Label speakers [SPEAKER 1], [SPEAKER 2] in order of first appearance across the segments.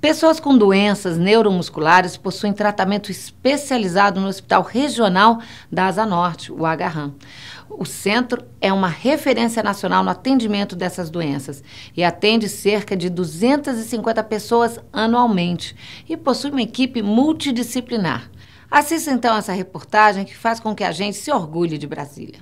[SPEAKER 1] Pessoas com doenças neuromusculares possuem tratamento especializado no Hospital Regional da Asa Norte, o Agarram. O centro é uma referência nacional no atendimento dessas doenças e atende cerca de 250 pessoas anualmente e possui uma equipe multidisciplinar. Assista então essa reportagem que faz com que a gente se orgulhe de Brasília.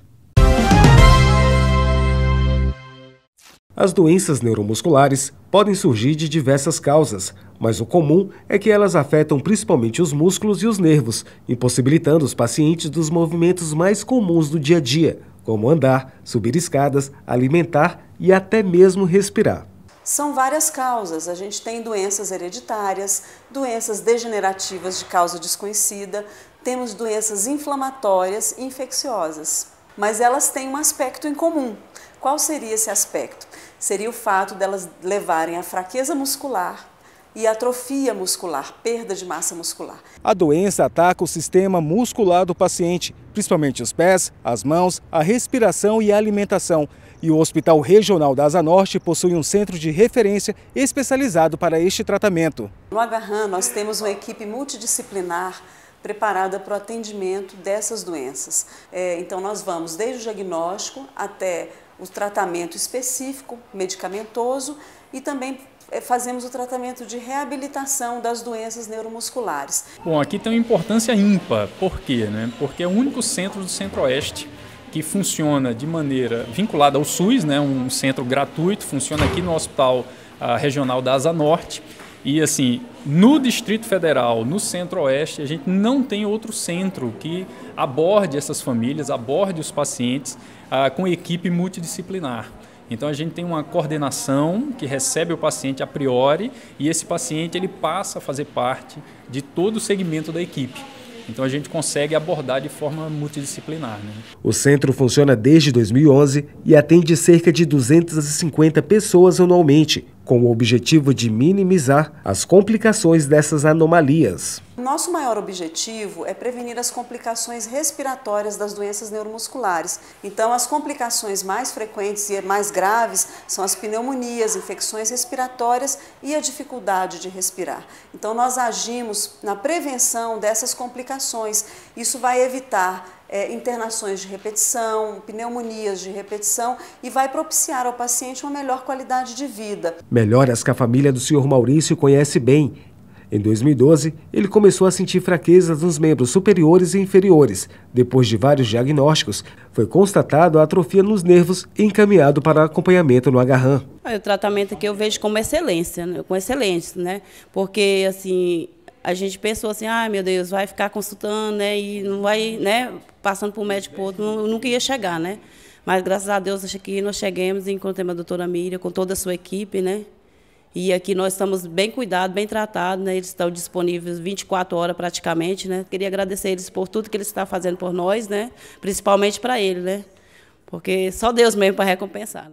[SPEAKER 2] As doenças neuromusculares podem surgir de diversas causas, mas o comum é que elas afetam principalmente os músculos e os nervos, impossibilitando os pacientes dos movimentos mais comuns do dia a dia, como andar, subir escadas, alimentar e até mesmo respirar.
[SPEAKER 3] São várias causas. A gente tem doenças hereditárias, doenças degenerativas de causa desconhecida, temos doenças inflamatórias e infecciosas. Mas elas têm um aspecto em comum. Qual seria esse aspecto? seria o fato delas levarem à fraqueza muscular e atrofia muscular, perda de massa muscular.
[SPEAKER 2] A doença ataca o sistema muscular do paciente, principalmente os pés, as mãos, a respiração e a alimentação. E o Hospital Regional da Asa Norte possui um centro de referência especializado para este tratamento.
[SPEAKER 3] No Agarran, nós temos uma equipe multidisciplinar preparada para o atendimento dessas doenças. É, então, nós vamos desde o diagnóstico até o tratamento específico, medicamentoso, e também eh, fazemos o tratamento de reabilitação das doenças neuromusculares.
[SPEAKER 4] Bom, aqui tem uma importância ímpar. Por quê? Né? Porque é o único centro do Centro-Oeste que funciona de maneira vinculada ao SUS, né? um centro gratuito, funciona aqui no Hospital ah, Regional da Asa Norte. E assim, no Distrito Federal, no Centro-Oeste, a gente não tem outro centro que aborde essas famílias, aborde os pacientes ah, com equipe multidisciplinar. Então a gente tem uma coordenação que recebe o paciente a priori e esse paciente ele passa a fazer parte de todo o segmento da equipe. Então a gente consegue abordar de forma multidisciplinar. Né?
[SPEAKER 2] O centro funciona desde 2011 e atende cerca de 250 pessoas anualmente, com o objetivo de minimizar as complicações dessas anomalias
[SPEAKER 3] nosso maior objetivo é prevenir as complicações respiratórias das doenças neuromusculares. Então, as complicações mais frequentes e mais graves são as pneumonias, infecções respiratórias e a dificuldade de respirar. Então, nós agimos na prevenção dessas complicações. Isso vai evitar é, internações de repetição, pneumonias de repetição e vai propiciar ao paciente uma melhor qualidade de vida.
[SPEAKER 2] Melhoras que a família do senhor Maurício conhece bem em 2012, ele começou a sentir fraquezas nos membros superiores e inferiores. Depois de vários diagnósticos, foi constatado a atrofia nos nervos e encaminhado para acompanhamento no agarram.
[SPEAKER 1] O tratamento aqui eu vejo como excelência, né? com excelência, né? Porque assim, a gente pensou assim, ai ah, meu Deus, vai ficar consultando, né? E não vai, né? Passando por um médico por outro, nunca ia chegar, né? Mas graças a Deus acho que nós chegamos e encontramos a doutora Miriam com toda a sua equipe, né? E aqui nós estamos bem cuidados, bem tratados, né? eles estão disponíveis 24 horas praticamente. Né? Queria agradecer eles por tudo que eles estão fazendo por nós, né? principalmente para ele, né? porque só Deus mesmo para recompensar. Né?